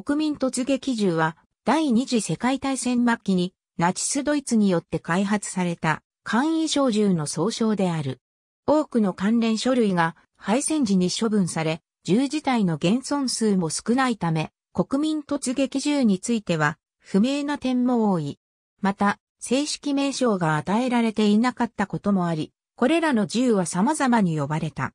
国民突撃銃は第二次世界大戦末期にナチスドイツによって開発された簡易小銃の総称である。多くの関連書類が敗戦時に処分され、銃自体の現存数も少ないため、国民突撃銃については不明な点も多い。また、正式名称が与えられていなかったこともあり、これらの銃は様々に呼ばれた。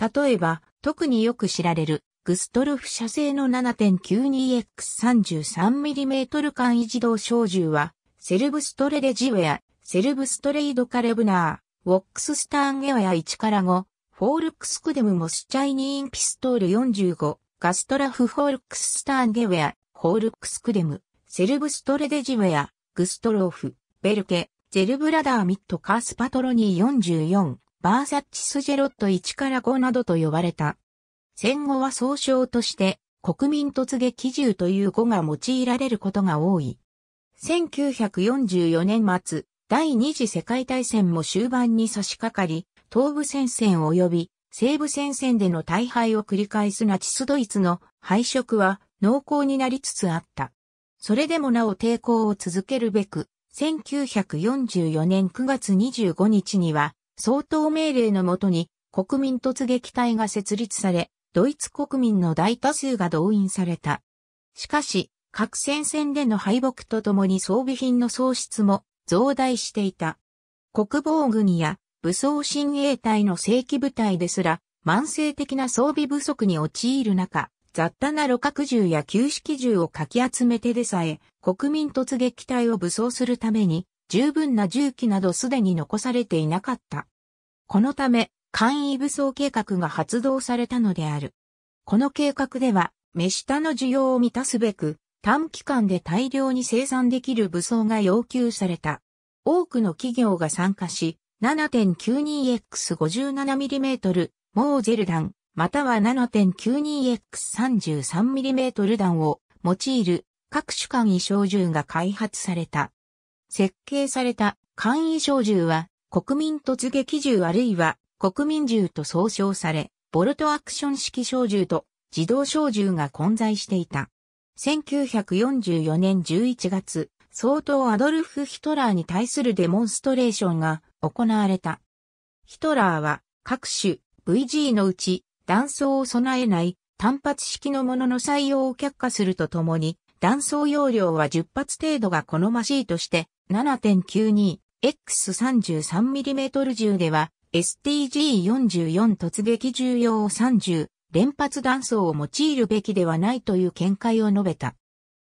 例えば、特によく知られるグストルフ社製の 7.92X33mm 間一動小銃は、セルブストレデジウェア、セルブストレイドカレブナー、ウォックススターンゲウェア1から5、フォールクスクデムモスチャイニーンピストール45、ガストラフフォールクススターンゲウェア、フォールクスクデム、セルブストレデジウェア、グストローフ、ベルケ、ゼルブラダーミットカースパトロニー44、バーサッチスジェロット1から5などと呼ばれた戦後は総称として国民突撃銃という語が用いられることが多い。1944年末、第二次世界大戦も終盤に差し掛かり、東部戦線及び西部戦線での大敗を繰り返すナチスドイツの敗色は濃厚になりつつあった。それでもなお抵抗を続けるべく、1944年9月25日には、総統命令のもとに国民突撃隊が設立され、ドイツ国民の大多数が動員された。しかし、核戦線での敗北とともに装備品の喪失も増大していた。国防軍や武装親衛隊の正規部隊ですら、慢性的な装備不足に陥る中、雑多な路角銃や旧式銃をかき集めてでさえ、国民突撃隊を武装するために、十分な銃器などすでに残されていなかった。このため、簡易武装計画が発動されたのである。この計画では、目下の需要を満たすべく、短期間で大量に生産できる武装が要求された。多くの企業が参加し、7.92X57mm モーゼル弾、または 7.92X33mm 弾を用いる各種簡易小銃が開発された。設計された簡易小銃は国民突撃銃あるいは国民銃と総称され、ボルトアクション式小銃と自動小銃が混在していた。1944年11月、総統アドルフ・ヒトラーに対するデモンストレーションが行われた。ヒトラーは各種 VG のうち弾倉を備えない単発式のものの採用を却下するとともに、弾倉容量は10発程度が好ましいとして、7.92X33mm 銃では STG44 突撃重要を30連発弾倉を用いるべきではないという見解を述べた。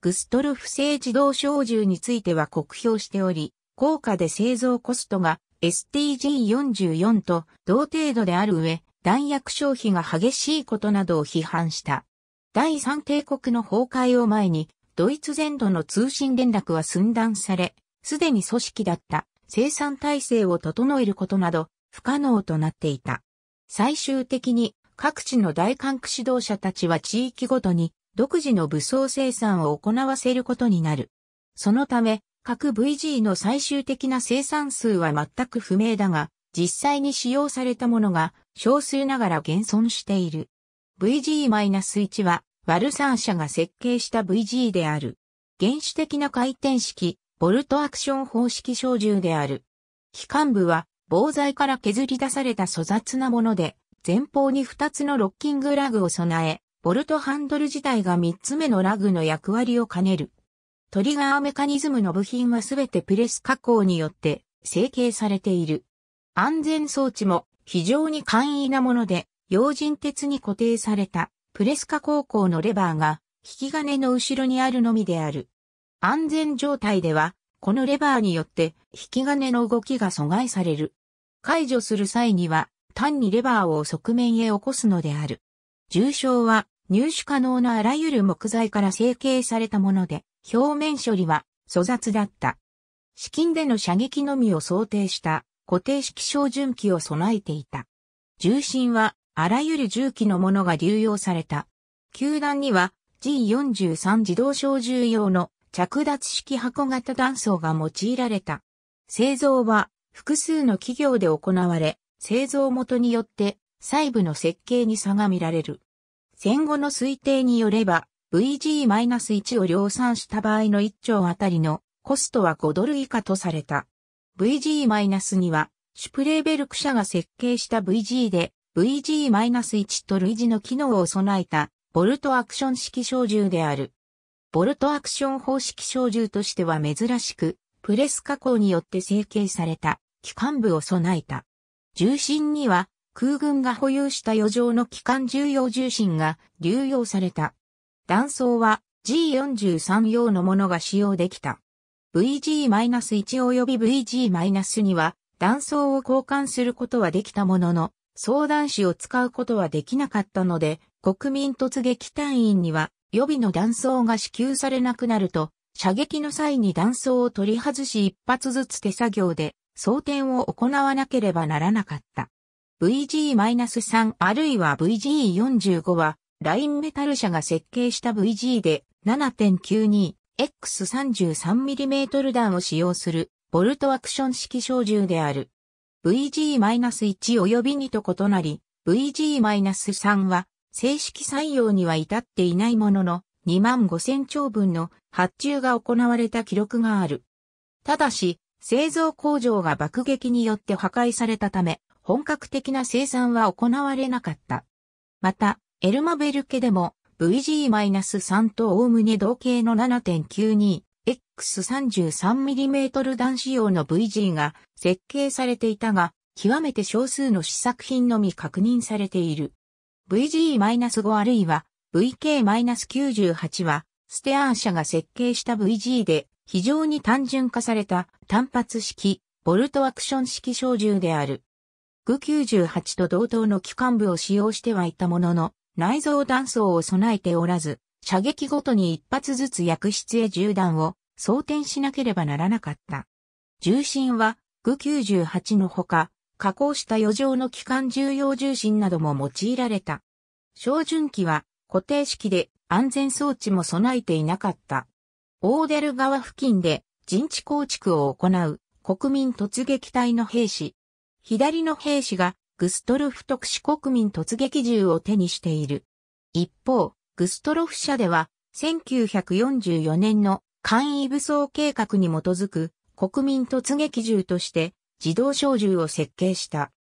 グストルフ製自動小銃については酷評しており、高価で製造コストが STG44 と同程度である上、弾薬消費が激しいことなどを批判した。第三帝国の崩壊を前に、ドイツ全土の通信連絡は寸断され、すでに組織だった生産体制を整えることなど、不可能となっていた。最終的に各地の大管区指導者たちは地域ごとに独自の武装生産を行わせることになる。そのため、各 VG の最終的な生産数は全く不明だが、実際に使用されたものが少数ながら現存している。VG-1 は、ワルサー社が設計した VG である。原始的な回転式、ボルトアクション方式小銃である。機関部は、防材から削り出された粗雑なもので、前方に2つのロッキングラグを備え、ボルトハンドル自体が3つ目のラグの役割を兼ねる。トリガーメカニズムの部品はすべてプレス加工によって成形されている。安全装置も非常に簡易なもので、用心鉄に固定されたプレス加工工のレバーが引き金の後ろにあるのみである。安全状態では、このレバーによって引き金の動きが阻害される。解除する際には、単にレバーを側面へ起こすのである。重症は入手可能なあらゆる木材から成形されたもので、表面処理は粗雑だった。資金での射撃のみを想定した固定式照準器を備えていた。重心はあらゆる重機のものが流用された。球団には G43 自動小銃用の着脱式箱型弾倉が用いられた。製造は複数の企業で行われ、製造元によって細部の設計に差が見られる。戦後の推定によれば、VG-1 を量産した場合の1兆あたりのコストは5ドル以下とされた。VG-2 は、シュプレーベルク社が設計した VG で、VG-1 と類似の機能を備えた、ボルトアクション式小銃である。ボルトアクション方式小銃としては珍しく、プレス加工によって成形された。機関部を備えた。重心には空軍が保有した余剰の機関重要重心が流用された。弾倉は G43 用のものが使用できた。VG-1 及び VG-2 は弾倉を交換することはできたものの、相談士を使うことはできなかったので、国民突撃隊員には予備の弾倉が支給されなくなると、射撃の際に弾倉を取り外し一発ずつ手作業で装填を行わなければならなかった。VG-3 あるいは VG45 は、ラインメタル社が設計した VG で 7.92X33mm 弾を使用するボルトアクション式小銃である。VG-1 及び2と異なり、VG-3 は正式採用には至っていないものの2万5000丁分の発注が行われた記録がある。ただし、製造工場が爆撃によって破壊されたため、本格的な生産は行われなかった。また、エルマベル家でも VG-3 とおおむね同型の 7.92X33mm 弾仕様の VG が設計されていたが、極めて少数の試作品のみ確認されている。VG-5 あるいは VK-98 は、ステアー社が設計した VG で非常に単純化された単発式、ボルトアクション式小銃である。G98 と同等の機関部を使用してはいたものの、内蔵弾倉を備えておらず、射撃ごとに一発ずつ薬室へ銃弾を装填しなければならなかった。重心は、G98 のほか、加工した余剰の機関重要重心なども用いられた。小銃器は固定式で安全装置も備えていなかった。オーデル川付近で陣地構築を行う国民突撃隊の兵士。左の兵士がグストロフ特殊国民突撃銃を手にしている。一方、グストロフ社では1944年の簡易武装計画に基づく国民突撃銃として自動小銃を設計した。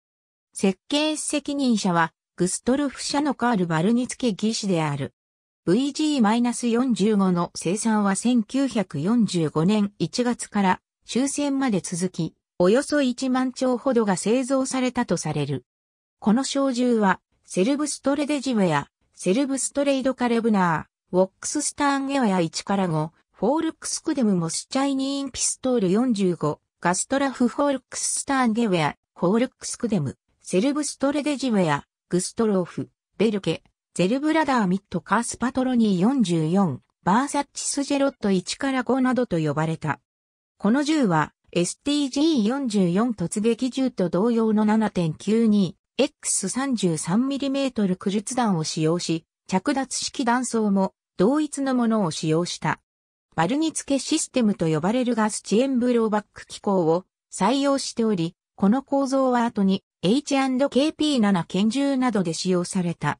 設計責任者はグストルフ社のカール・バルニツケ技師である。VG-45 の生産は1945年1月から終戦まで続き、およそ1万丁ほどが製造されたとされる。この小銃は、セルブストレデジウェア、セルブストレイドカレブナー、ウォックススターンエワや1から5、フォールクスクデムモスチャイニーンピストール45、ガストラフフォールクススターンゲウェア、フォールクスクデム、セルブストレデジウェア、グストローフ、ベルケ、ゼルブラダーミットカースパトロニー44、バーサッチスジェロット1から5などと呼ばれた。この銃は STG44 突撃銃と同様の 7.92X33mm 駆術弾を使用し、着脱式弾倉も同一のものを使用した。バルニツケシステムと呼ばれるガス遅延ブローバック機構を採用しており、この構造は後に H&KP7 拳銃などで使用された。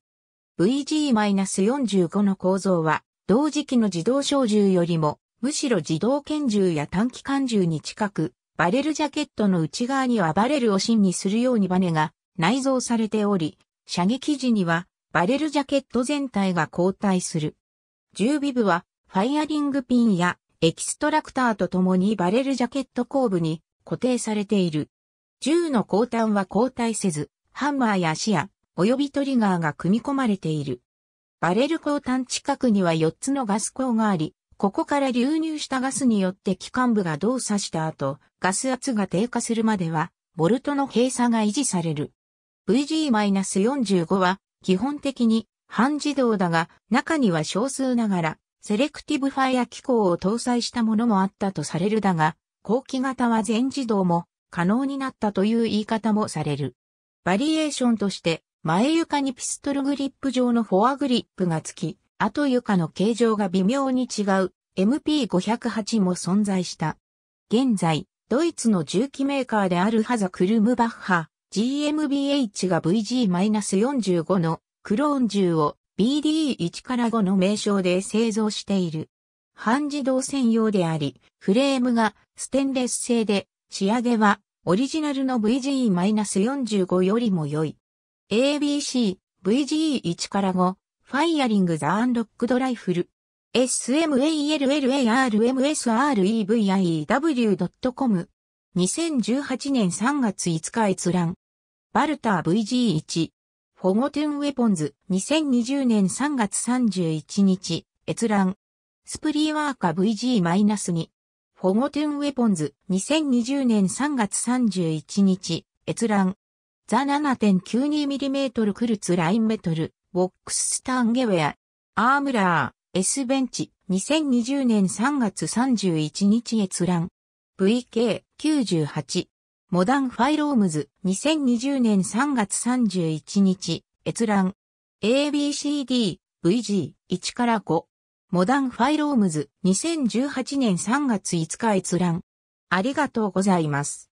VG-45 の構造は、同時期の自動小銃よりも、むしろ自動拳銃や短期間銃に近く、バレルジャケットの内側にはバレルを芯にするようにバネが内蔵されており、射撃時にはバレルジャケット全体が交代する。銃尾部はファイアリングピンやエキストラクターと共にバレルジャケット後部に固定されている。銃の後端は交代せず、ハンマーや視野、及びトリガーが組み込まれている。バレル鋼端近くには4つのガス口があり、ここから流入したガスによって機関部が動作した後、ガス圧が低下するまでは、ボルトの閉鎖が維持される。VG-45 は、基本的に半自動だが、中には少数ながら、セレクティブファイア機構を搭載したものもあったとされるだが、後期型は全自動も可能になったという言い方もされる。バリエーションとして、前床にピストルグリップ状のフォアグリップがつき、後床の形状が微妙に違う MP508 も存在した。現在、ドイツの重機メーカーであるハザ・クルムバッハ GMBH が VG-45 のクローン銃を BD1 から5の名称で製造している。半自動専用であり、フレームがステンレス製で、仕上げはオリジナルの VG-45 よりも良い。ABC、VGE1 から5、ファイアリングザ・アンロックドライフル。s m a l l a r m s r e v i e w c o m 2018年3月5日閲覧。バルター VG1。フォゴトゥンウェポンズ2020年3月31日閲覧。スプリーワーカ VG-2。フォゴトゥンウェポンズ2020年3月31日閲覧。ザ 7.92mm クルツラインメトル、ボックススタンゲウェア、アームラー、S ベンチ、2020年3月31日閲覧。VK98。モダンファイロームズ、2020年3月31日、閲覧。ABCD、VG、1から5。モダンファイロームズ、2018年3月5日閲覧。ありがとうございます。